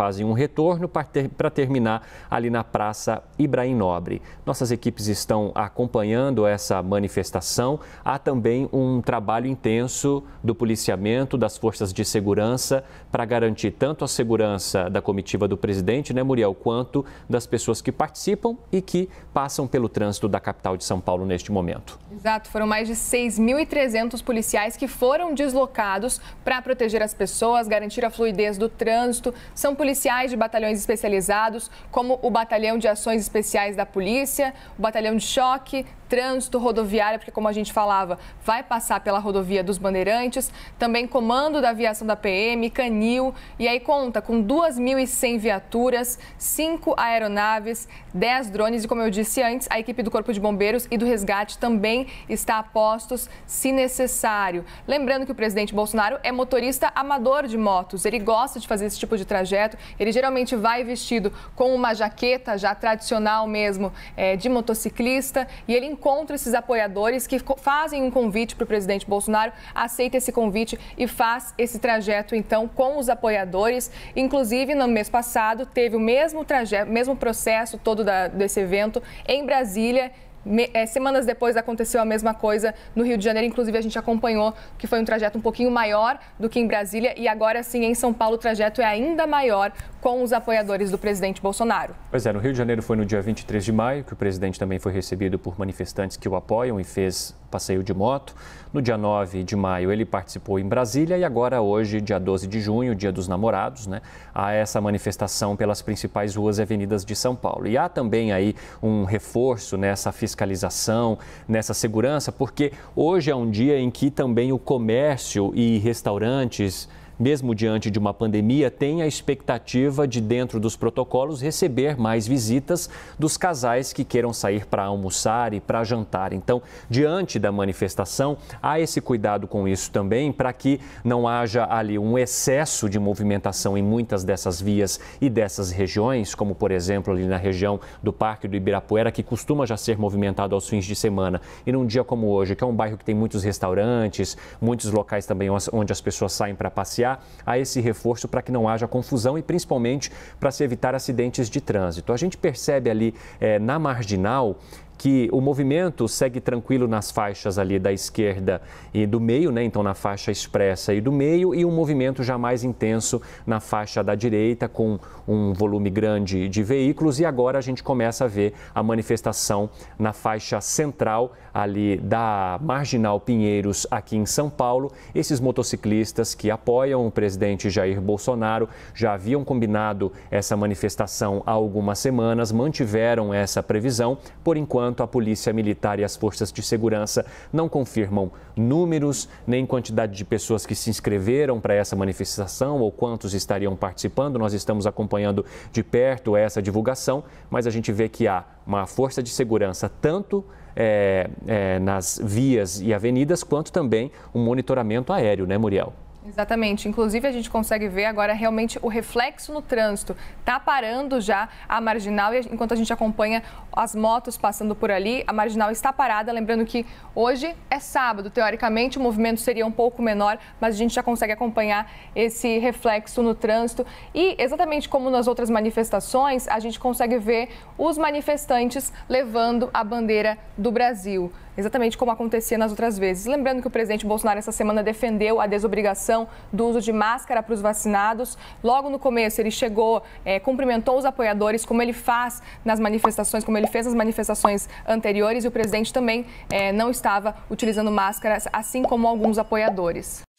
fazem um retorno para ter, terminar ali na Praça Ibrahim Nobre. Nossas equipes estão acompanhando essa manifestação. Há também um trabalho intenso do policiamento, das forças de segurança, para garantir tanto a segurança da comitiva do presidente, né, Muriel, quanto das pessoas que participam e que passam pelo trânsito da capital de São Paulo neste momento. Exato, foram mais de 6.300 policiais que foram deslocados para proteger as pessoas, garantir a fluidez do trânsito. São policiais policiais de batalhões especializados, como o Batalhão de Ações Especiais da Polícia, o Batalhão de Choque, trânsito rodoviário, porque como a gente falava, vai passar pela rodovia dos Bandeirantes, também comando da aviação da PM, Canil, e aí conta com 2.100 viaturas, 5 aeronaves, 10 drones e como eu disse antes, a equipe do Corpo de Bombeiros e do Resgate também está a postos se necessário. Lembrando que o presidente Bolsonaro é motorista amador de motos, ele gosta de fazer esse tipo de trajeto, ele geralmente vai vestido com uma jaqueta já tradicional mesmo é, de motociclista e ele encontra esses apoiadores que fazem um convite para o presidente Bolsonaro, aceita esse convite e faz esse trajeto, então, com os apoiadores. Inclusive, no mês passado, teve o mesmo trajeto, mesmo processo todo da, desse evento em Brasília me, é, semanas depois aconteceu a mesma coisa no Rio de Janeiro, inclusive a gente acompanhou que foi um trajeto um pouquinho maior do que em Brasília e agora sim em São Paulo o trajeto é ainda maior com os apoiadores do presidente Bolsonaro. Pois é, no Rio de Janeiro foi no dia 23 de maio que o presidente também foi recebido por manifestantes que o apoiam e fez passeio de moto. No dia 9 de maio, ele participou em Brasília e agora, hoje, dia 12 de junho, dia dos namorados, né, há essa manifestação pelas principais ruas e avenidas de São Paulo. E há também aí um reforço nessa fiscalização, nessa segurança, porque hoje é um dia em que também o comércio e restaurantes mesmo diante de uma pandemia, tem a expectativa de, dentro dos protocolos, receber mais visitas dos casais que queiram sair para almoçar e para jantar. Então, diante da manifestação, há esse cuidado com isso também, para que não haja ali um excesso de movimentação em muitas dessas vias e dessas regiões, como, por exemplo, ali na região do Parque do Ibirapuera, que costuma já ser movimentado aos fins de semana. E num dia como hoje, que é um bairro que tem muitos restaurantes, muitos locais também onde as pessoas saem para passear chegar a esse reforço para que não haja confusão e principalmente para se evitar acidentes de trânsito. A gente percebe ali eh, na marginal que o movimento segue tranquilo nas faixas ali da esquerda e do meio, né? Então na faixa expressa e do meio e um movimento já mais intenso na faixa da direita com um volume grande de veículos e agora a gente começa a ver a manifestação na faixa central ali da Marginal Pinheiros aqui em São Paulo. Esses motociclistas que apoiam o presidente Jair Bolsonaro já haviam combinado essa manifestação há algumas semanas, mantiveram essa previsão. Por enquanto enquanto a Polícia Militar e as forças de segurança não confirmam números nem quantidade de pessoas que se inscreveram para essa manifestação ou quantos estariam participando. Nós estamos acompanhando de perto essa divulgação, mas a gente vê que há uma força de segurança tanto é, é, nas vias e avenidas, quanto também um monitoramento aéreo, né, Muriel? Exatamente. Inclusive, a gente consegue ver agora realmente o reflexo no trânsito. Está parando já a marginal, e enquanto a gente acompanha as motos passando por ali, a marginal está parada. Lembrando que hoje é sábado, teoricamente o movimento seria um pouco menor, mas a gente já consegue acompanhar esse reflexo no trânsito. E exatamente como nas outras manifestações, a gente consegue ver os manifestantes levando a bandeira do Brasil exatamente como acontecia nas outras vezes. Lembrando que o presidente Bolsonaro essa semana defendeu a desobrigação do uso de máscara para os vacinados. Logo no começo, ele chegou, é, cumprimentou os apoiadores, como ele faz nas manifestações, como ele fez nas manifestações anteriores, e o presidente também é, não estava utilizando máscaras, assim como alguns apoiadores.